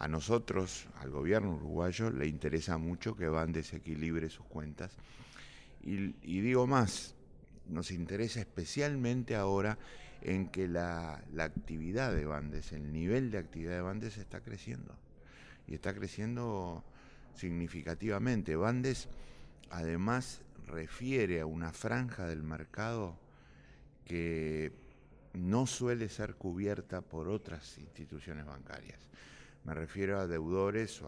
A nosotros, al gobierno uruguayo, le interesa mucho que Van desequilibre sus cuentas. Y, digo más, nos interesa especialmente ahora en que la, actividad de Bandes, el nivel de actividad de Bandes está creciendo. Y está creciendo significativamente. Bandes además refiere a una franja del mercado que no suele ser cubierta por otras instituciones bancarias me refiero a deudores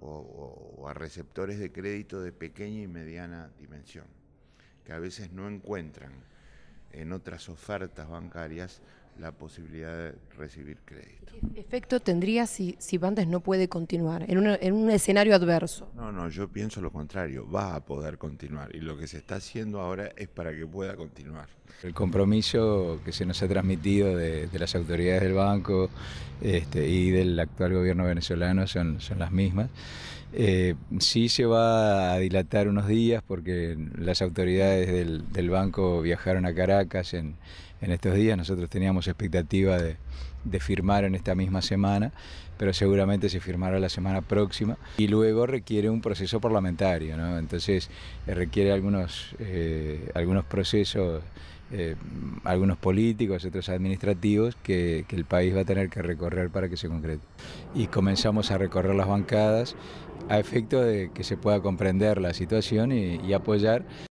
o a, receptores de crédito de pequeña y mediana dimensión, que a veces no encuentran en otras ofertas bancarias la posibilidad de recibir crédito. ¿Qué efecto tendría si, si Bandes no puede continuar en, un escenario adverso? No, no, yo pienso lo contrario, va a poder continuar y lo que se está haciendo ahora es para que pueda continuar. El compromiso que se nos ha transmitido de, las autoridades del banco este, y del actual gobierno venezolano son, las mismas. Eh, sí se va a dilatar unos días porque las autoridades del, banco viajaron a Caracas en, en estos días, nosotros teníamos expectativa de, firmar en esta misma semana, pero seguramente se firmará la semana próxima. Y luego requiere un proceso parlamentario, ¿no? Entonces eh, requiere algunos, eh, algunos procesos, eh, algunos políticos, otros administrativos que, el país va a tener que recorrer para que se concrete. Y comenzamos a recorrer las bancadas a efecto de que se pueda comprender la situación y, y apoyar